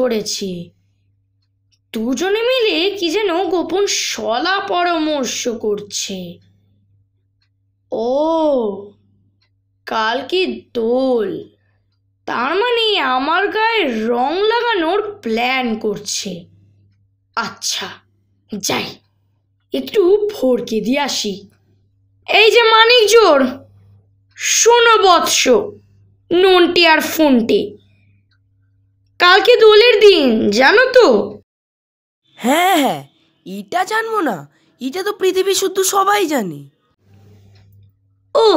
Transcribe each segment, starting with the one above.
করেছি দুজনে মিলে কি যেন গোপন সলা পরামর্শ করছে ও কাল কি দোল তার মানে আমার গায়ে রং লাগানোর প্ল্যান করছে আচ্ছা যাই একটু ভরকে দিয়ে আসি এই যে মানিক জোর শোনো বৎস নন্টে আর ফোনটি কালকে দোলের দিন জানো তো হ্যাঁ হ্যাঁ এটা জানবো না এটা তো পৃথিবী শুদ্ধ সবাই জানে ও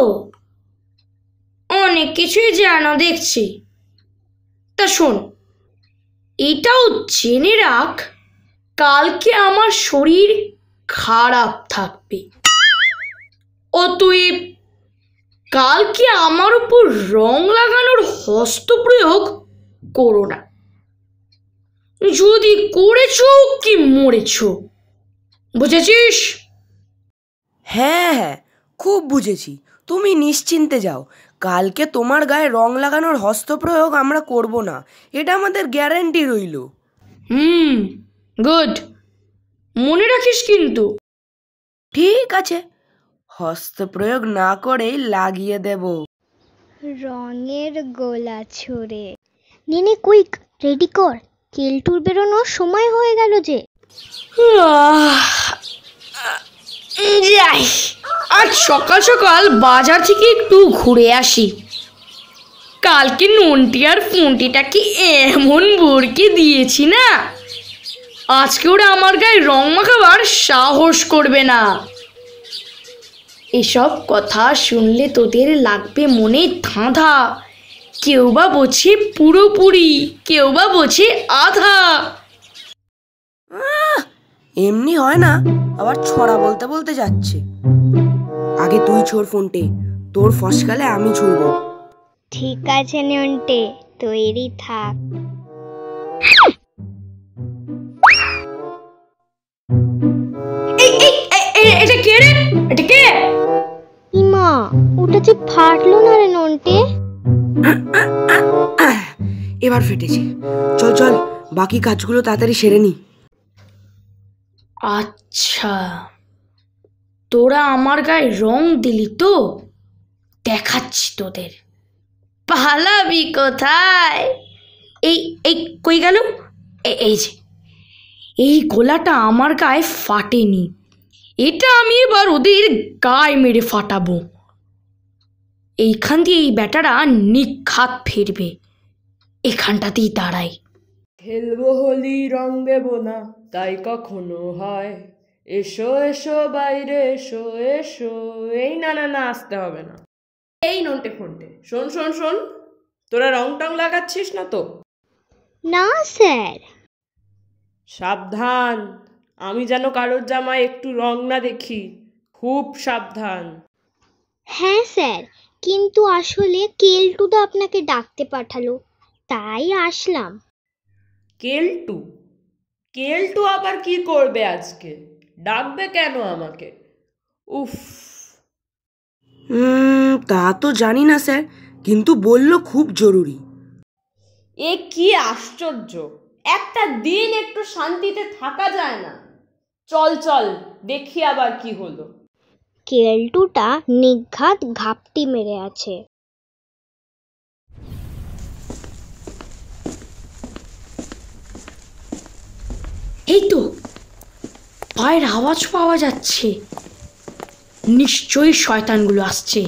অনেক কিছুই জানো দেখছি তা শোন এটাও জেনে রাখ কালকে আমার শরীর খারাপ থাকবে তুই কালকে আমার উপর রং লাগানোর হস্তপ্রয়োগ করো না যদি করেছ কি মরেছ বুঝেছিস হ্যাঁ হ্যাঁ খুব বুঝেছি তুমি নিশ্চিন্তে যাও কালকে তোমার গায়ে রং লাগানোর হস্তপ্রয়োগ আমরা করব না এটা আমাদের গ্যারান্টি রইল হুম গুড মনে রাখিস কিন্তু ঠিক আছে হস্তপ্রয়োগ না করেই লাগিয়ে দেব রঙের গোলা ছুড়ে নিনি কুইক রেডি কর কেলটুর বেরোনোর সময় হয়ে গেল যে যাই আজ সকাল সকাল বাজার থেকে একটু ঘুরে আসি কালকে নন্টি আর ফোনটিটা কি এমন বোরকে দিয়েছি না আজকে ওরা আমার গায়ে রং মাখাবার সাহস করবে না এসব কথা শুনলে তোদের লাগবে মনে ধাঁধা কেউ বা বোঝে পুরোপুরি কেউ বা বোঝে আধা এমনি হয় না আবার ছড়া বলতে বলতে যাচ্ছে আগে তুই ছোড় ফোনটে তোর ফসকালে আমি ছুড়ব ঠিক আছে নেন্টে তৈরি থাক এটা কে রে এটা কে ইমা ওটা যে ফাটলো না রে নন্টে এবার ফেটেছে চল চল বাকি কাজগুলো তাড়াতাড়ি সেরে নি আচ্ছা তোরা আমার গায়ে রং দিলি তো দেখাচ্ছি তোদের পালাবি কোথায় এই এই কই গেল এই যে এই গোলাটা আমার গায়ে ফাটেনি এটা আমি এবার ওদের গায়ে মেরে ফাটাবো এইখান দিয়ে এই বেটারা নিখাত ফিরবে এখানটাতেই দাঁড়াই খেলবো হলি রং দেব না তাই কখনো হয় এসো এসো বাইরে এসো এসো এই না না না আসতে হবে না এই নন্টে ফোনটে শোন শোন শোন তোরা রং টং লাগাচ্ছিস না তো না স্যার সাবধান আমি যেন কারোর জামায় একটু রং না দেখি খুব সাবধান হ্যাঁ স্যার কিন্তু আসলে তো আপনাকে ডাকতে পাঠালো তাই আসলাম কেলটু কেলটু আবার কি করবে আজকে ডাকবে কেন আমাকে উফ তা তো জানি না স্যার কিন্তু বলল খুব জরুরি এ কি আশ্চর্য একটা দিন একটু শান্তিতে থাকা যায় না চল চল দেখি আবার কি হলো কেলটুটা নিঘাত ঘাপটি মেরে আছে এই তো পায়ের আওয়াজ পাওয়া যাচ্ছে নিশ্চয়ই শয়তানগুলো আসছে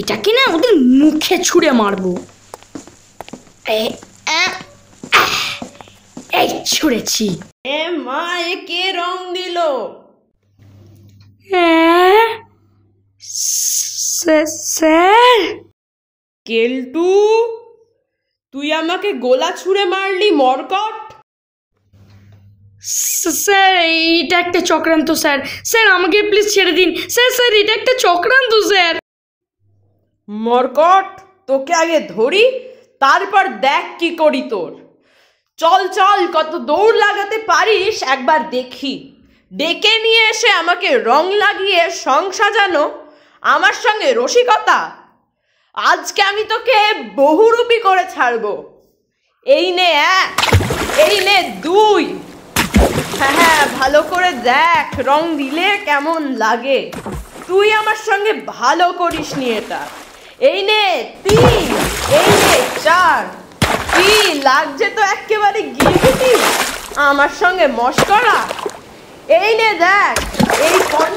এটা কিনা ওদের মুখে ছুঁড়ে মারবো এই ছুড়েছি এ মা একে কে রং দিল স্যার কেলটু তুই আমাকে গোলা ছুঁড়ে মারলি মরকট স্যার এইটা একটা চক্রান্ত স্যার স্যার আমাকে প্লিজ ছেড়ে দিন স্যার স্যার এটা একটা চক্রান্ত স্যার মরকট তোকে আগে ধরি তারপর দেখ কি করি তোর চল চল কত দৌড় লাগাতে পারিস একবার দেখি ডেকে নিয়ে এসে আমাকে রং লাগিয়ে সং সাজানো আমার সঙ্গে রসিকতা আজকে আমি তোকে বহুরূপী করে ছাড়ব এই নে এক এই নে দুই হ্যাঁ হ্যাঁ ভালো করে দেখ রং দিলে কেমন লাগে তুই আমার সঙ্গে ভালো করিস নি এটা এই নে তিন এই নে চার কি লাগছে তো একেবারে গিয়ে আমার সঙ্গে মশকরা Ele é 10. pode